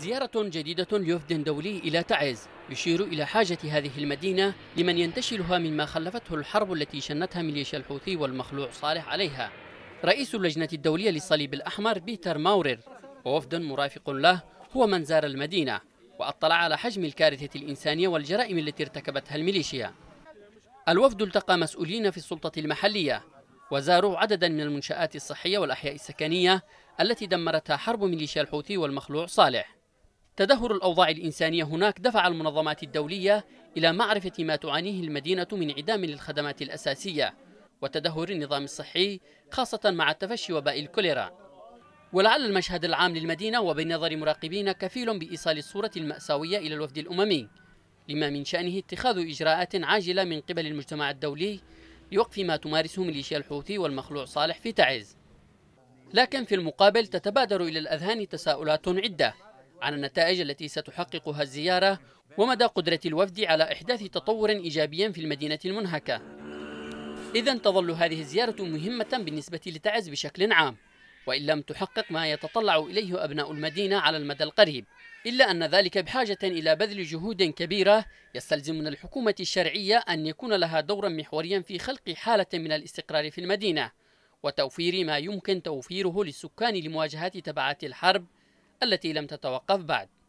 زيارة جديدة لوفد دولي إلى تعز يشير إلى حاجة هذه المدينة لمن ينتشلها مما خلفته الحرب التي شنتها ميليشيا الحوثي والمخلوع صالح عليها رئيس اللجنة الدولية للصليب الأحمر بيتر ماورر ووفد مرافق له هو من زار المدينة وأطلع على حجم الكارثة الإنسانية والجرائم التي ارتكبتها الميليشيا الوفد التقى مسؤولين في السلطة المحلية وزاروا عددا من المنشآت الصحية والأحياء السكنية التي دمرتها حرب ميليشيا الحوثي والمخلوع صالح تدهور الأوضاع الإنسانية هناك دفع المنظمات الدولية إلى معرفة ما تعانيه المدينة من انعدام للخدمات الأساسية وتدهور النظام الصحي خاصة مع تفشي وباء الكوليرا ولعل المشهد العام للمدينة وبنظر مراقبين كفيل بإيصال الصورة المأساوية إلى الوفد الأممي لما من شأنه اتخاذ إجراءات عاجلة من قبل المجتمع الدولي لوقف ما تمارسه ميليشيا الحوثي والمخلوع صالح في تعز لكن في المقابل تتبادر إلى الأذهان تساؤلات عدة عن النتائج التي ستحققها الزيارة ومدى قدرة الوفد على إحداث تطور إيجابي في المدينة المنهكة إذا تظل هذه الزيارة مهمة بالنسبة لتعز بشكل عام وإن لم تحقق ما يتطلع إليه أبناء المدينة على المدى القريب إلا أن ذلك بحاجة إلى بذل جهود كبيرة يستلزم من الحكومة الشرعية أن يكون لها دورا محوريا في خلق حالة من الاستقرار في المدينة وتوفير ما يمكن توفيره للسكان لمواجهة تبعات الحرب التي لم تتوقف بعد